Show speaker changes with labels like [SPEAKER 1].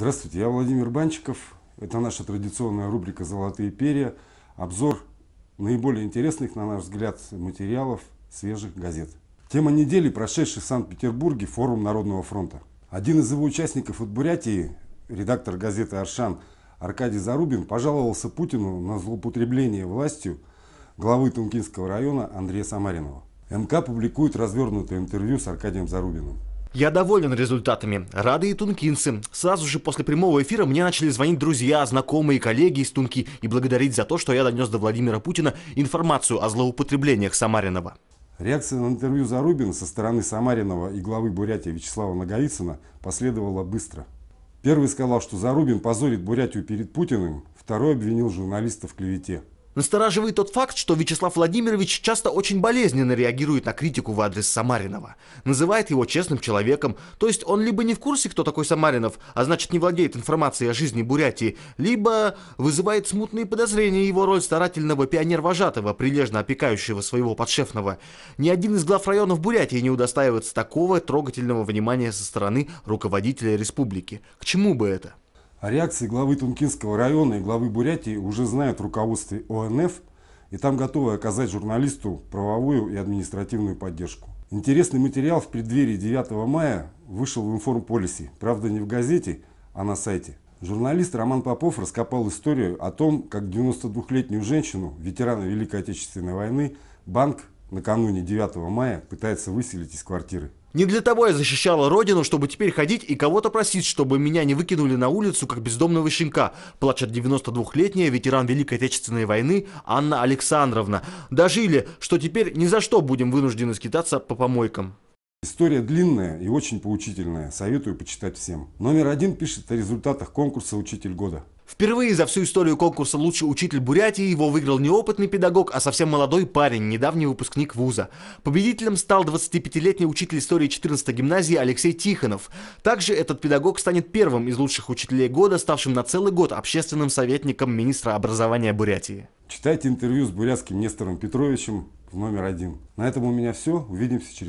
[SPEAKER 1] Здравствуйте, я Владимир Банчиков. Это наша традиционная рубрика «Золотые перья». Обзор наиболее интересных, на наш взгляд, материалов свежих газет. Тема недели, прошедшей в Санкт-Петербурге, форум Народного фронта. Один из его участников от Бурятии, редактор газеты «Аршан» Аркадий Зарубин, пожаловался Путину на злоупотребление властью главы Тункинского района Андрея Самаринова. МК публикует
[SPEAKER 2] развернутое интервью с Аркадием Зарубиным. Я доволен результатами. Рады и тункинцы. Сразу же после прямого эфира мне начали звонить друзья, знакомые, коллеги из Тунки и благодарить за то, что я донес до Владимира Путина информацию о злоупотреблениях Самаринова.
[SPEAKER 1] Реакция на интервью Зарубина со стороны Самаринова и главы Бурятии Вячеслава Наговицына последовала быстро. Первый сказал, что Зарубин позорит Бурятию перед Путиным, второй обвинил журналиста в клевете.
[SPEAKER 2] Настораживает тот факт, что Вячеслав Владимирович часто очень болезненно реагирует на критику в адрес Самаринова. Называет его честным человеком, то есть он либо не в курсе, кто такой Самаринов, а значит не владеет информацией о жизни Бурятии, либо вызывает смутные подозрения его роль старательного пионер-вожатого, прилежно опекающего своего подшефного. Ни один из глав районов Бурятии не удостаивается такого трогательного внимания со стороны руководителя республики. К чему бы это? О реакции главы Тункинского района и главы Бурятии уже знают руководство
[SPEAKER 1] ОНФ, и там готовы оказать журналисту правовую и административную поддержку. Интересный материал в преддверии 9 мая вышел в Информполисе, правда не в газете, а на сайте. Журналист Роман Попов раскопал историю о том, как 92-летнюю женщину, ветерана Великой Отечественной войны, банк накануне 9 мая пытается выселить из квартиры.
[SPEAKER 2] Не для того я защищала родину, чтобы теперь ходить и кого-то просить, чтобы меня не выкинули на улицу, как бездомного щенка», плачет 92-летняя ветеран Великой Отечественной войны Анна Александровна. «Дожили, что теперь ни за что будем вынуждены скитаться по помойкам». История длинная и очень поучительная. Советую почитать всем. Номер один
[SPEAKER 1] пишет о результатах конкурса «Учитель года».
[SPEAKER 2] Впервые за всю историю конкурса «Лучший учитель Бурятии» его выиграл не опытный педагог, а совсем молодой парень, недавний выпускник вуза. Победителем стал 25-летний учитель истории 14 й гимназии Алексей Тихонов. Также этот педагог станет первым из лучших учителей года, ставшим на целый год общественным советником министра образования Бурятии. Читайте интервью с бурятским Нестором Петровичем в номер один. На этом у меня все. Увидимся через